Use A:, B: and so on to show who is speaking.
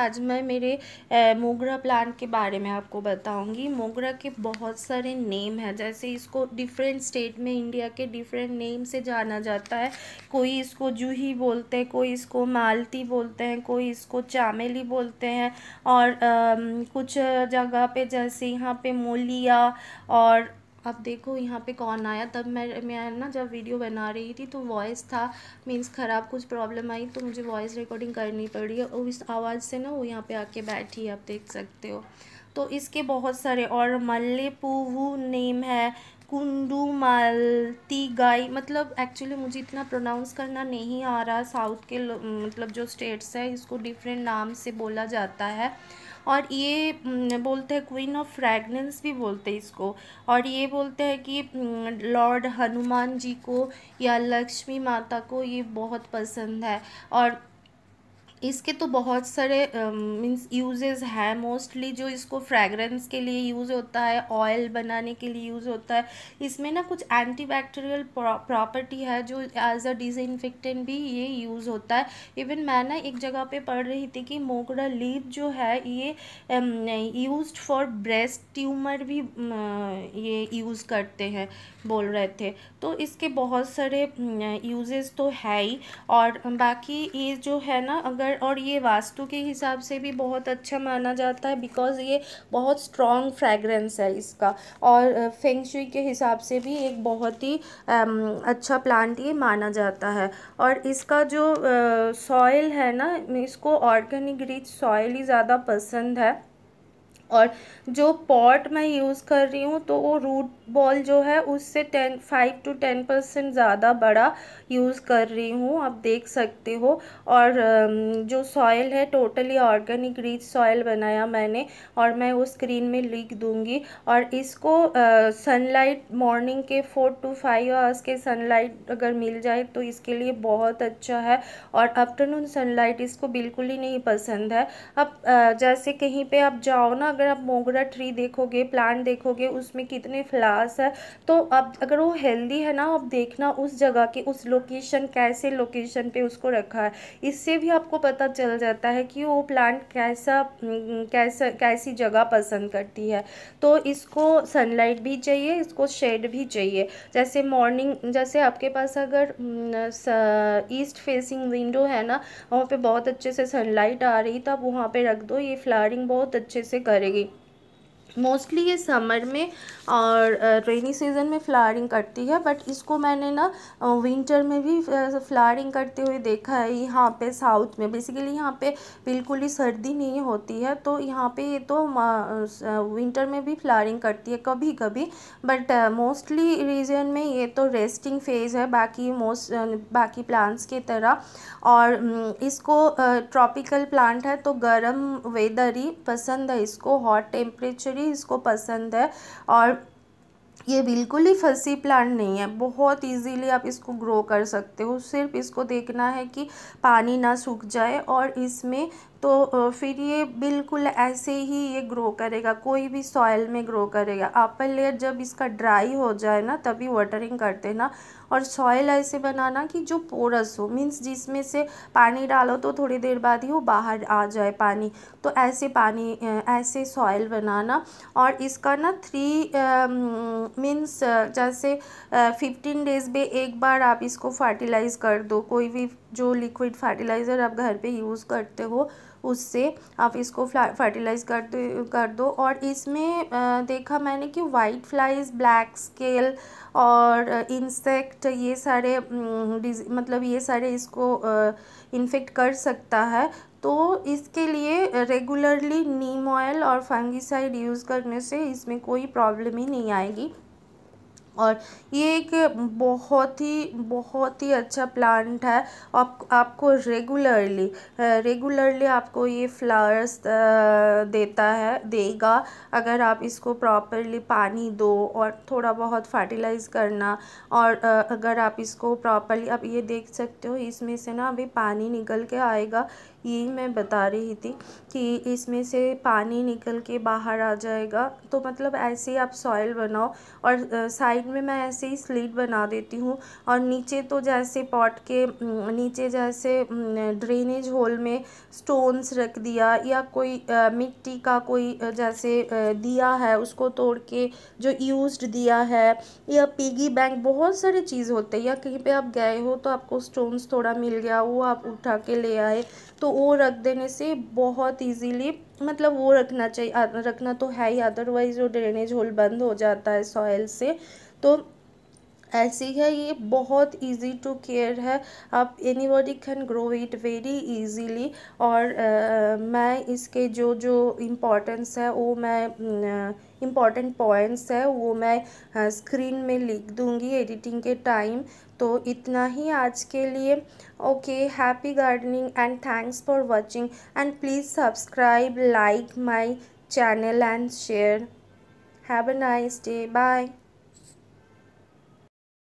A: आज मैं मेरे मोगरा प्लांट के बारे में आपको बताऊंगी मोगरा के बहुत सारे नेम हैं जैसे इसको डिफरेंट स्टेट में इंडिया के डिफरेंट नेम से जाना जाता है कोई इसको जूही बोलते हैं कोई इसको मालती बोलते हैं कोई इसको चामेली बोलते हैं और आ, कुछ जगह पे जैसे यहाँ पे मोलिया और अब देखो यहाँ पे कौन आया तब मैं मैं ना जब वीडियो बना रही थी तो वॉइस था मीन्स ख़राब कुछ प्रॉब्लम आई तो मुझे वॉइस रिकॉर्डिंग करनी पड़ी और इस आवाज़ से ना वो यहाँ पे आके बैठी है आप देख सकते हो तो इसके बहुत सारे और मल्लेपुवू नेम है कुंडू मालती गाई मतलब एक्चुअली मुझे इतना प्रोनाउंस करना नहीं आ रहा साउथ के मतलब जो स्टेट्स है इसको डिफरेंट नाम से बोला जाता है और ये बोलते हैं क्वीन ऑफ फ्रैगनेंस भी बोलते हैं इसको और ये बोलते हैं कि लॉर्ड हनुमान जी को या लक्ष्मी माता को ये बहुत पसंद है और इसके तो बहुत सारे मीन्स यूजेस हैं मोस्टली जो इसको फ्रेगरेंस के लिए यूज़ होता है ऑयल बनाने के लिए यूज़ होता है इसमें ना कुछ एंटीबैक्टीरियल प्रॉपर्टी है जो एज अ डिजइनफेक्टेंट भी ये यूज़ होता है इवन मैं ना एक जगह पे पढ़ रही थी कि मोगरा लीव जो है ये यूज फॉर ब्रेस्ट ट्यूमर भी ये यूज़ करते हैं बोल रहे थे तो इसके बहुत सारे यूजेस तो है ही और बाकी ये जो है ना अगर पर और ये वास्तु के हिसाब से भी बहुत अच्छा माना जाता है बिकॉज़ ये बहुत स्ट्रॉन्ग फ्रेगरेंस है इसका और फेंगशुई के हिसाब से भी एक बहुत ही अच्छा प्लांट ये माना जाता है और इसका जो सॉइल है ना इसको ऑर्गेनिक रिच सॉयल ही ज़्यादा पसंद है और जो पॉट मैं यूज़ कर रही हूँ तो वो रूट बॉल जो है उससे ten five to ten percent ज़्यादा बड़ा यूज़ कर रही हूँ आप देख सकते हो और जो सॉयल है टोटली ऑर्गेनिक रिच सॉयल बनाया मैंने और मैं वो स्क्रीन में लिख दूँगी और इसको सनलाइट मॉर्निंग के फोर टू फाइव आवर्स के सनलाइट अगर मिल जाए तो इसके लिए बहुत अच्छा है और आफ्टरनून सनलाइट इसको बिल्कुल ही नहीं पसंद है अब जैसे कहीं पर आप जाओ ना अगर आप मोगरा ट्री देखोगे प्लांट देखोगे उसमें कितने फ्लावर्स है तो अब अगर वो हेल्दी है ना आप देखना उस जगह के उस लोकेशन कैसे लोकेशन पे उसको रखा है इससे भी आपको पता चल जाता है कि वो प्लांट कैसा हम्म, कैसा कैसी जगह पसंद करती है तो इसको सनलाइट भी चाहिए इसको शेड भी चाहिए जैसे मॉर्निंग जैसे आपके पास अगर ईस्ट फेसिंग विंडो है ना वहाँ पे बहुत अच्छे से सनलाइट आ रही तो आप वहाँ पे रख दो ये फ्लारिंग बहुत अच्छे से करेगा रहेगी मोस्टली ये समर में और रेनी सीज़न में फ्लावरिंग करती है बट इसको मैंने ना विंटर में भी फ्लावरिंग करते हुए देखा है यहाँ पे साउथ में बेसिकली यहाँ पे बिल्कुल ही सर्दी नहीं होती है तो यहाँ पे ये तो विंटर में भी फ्लावरिंग करती है कभी कभी बट मोस्टली रीजन में ये तो रेस्टिंग फेज़ है बाकी मोस्ट बाकी प्लांट्स की तरह और इसको ट्रॉपिकल प्लांट है तो गर्म वेदर ही पसंद है इसको हॉट टेम्परेचर भी इसको पसंद है और ये बिल्कुल ही फसी प्लांट नहीं है बहुत इजीली आप इसको ग्रो कर सकते हो सिर्फ इसको देखना है कि पानी ना सूख जाए और इसमें तो फिर ये बिल्कुल ऐसे ही ये ग्रो करेगा कोई भी सॉयल में ग्रो करेगा अपर लेयर जब इसका ड्राई हो जाए ना तभी वाटरिंग करते ना और सॉयल ऐसे बनाना कि जो पोरस हो मीन्स जिसमें से पानी डालो तो थोड़ी देर बाद ही वो बाहर आ जाए पानी तो ऐसे पानी ऐसे सॉइल बनाना और इसका ना थ्री मीन्स जैसे फिफ्टीन डेज में एक बार आप इसको फर्टिलाइज़ कर दो कोई भी जो लिक्विड फर्टिलाइज़र आप घर पे यूज़ करते हो उससे आप इसको फर्टिलाइज़ कर दो कर दो और इसमें देखा मैंने कि वाइट फ्लाइज़ ब्लैक स्केल और इंसेक्ट ये सारे मतलब ये सारे इसको इन्फेक्ट कर सकता है तो इसके लिए रेगुलरली नीम ऑयल और फंगिसाइड यूज़ करने से इसमें कोई प्रॉब्लम ही नहीं आएगी और ये एक बहुत ही बहुत ही अच्छा प्लांट है आप आपको रेगुलरली रेगुलरली आपको ये फ्लावर्स देता है देगा अगर आप इसको प्रॉपरली पानी दो और थोड़ा बहुत फर्टिलाइज करना और अगर आप इसको प्रॉपरली आप ये देख सकते हो इसमें से ना अभी पानी निकल के आएगा यही मैं बता रही थी कि इसमें से पानी निकल के बाहर आ जाएगा तो मतलब ऐसे ही आप सॉइल बनाओ और साइड में मैं ऐसे ही स्लीट बना देती हूँ और नीचे तो जैसे पॉट के नीचे जैसे ड्रेनेज होल में स्टोन्स रख दिया या कोई मिट्टी का कोई जैसे दिया है उसको तोड़ के जो यूज्ड दिया है या पिगी बैंक बहुत सारी चीज़ होते हैं या कहीं पे आप गए हो तो आपको स्टोन्स थोड़ा मिल गया वो आप उठा के ले आए तो वो रख देने से बहुत इजीली मतलब वो रखना चाहिए रखना तो है ही अदरवाइज़ वो ड्रेनेज होल बंद हो जाता है सॉयल से तो ऐसी है ये बहुत इजी टू केयर है आप anybody can grow it very easily और आ, मैं इसके जो जो इम्पोर्टेंस है वो मैं इम्पॉर्टेंट पॉइंट्स है वो मैं आ, स्क्रीन में लिख दूँगी एडिटिंग के टाइम तो इतना ही आज के लिए okay happy gardening and thanks for watching and please subscribe like my channel and share have a nice day bye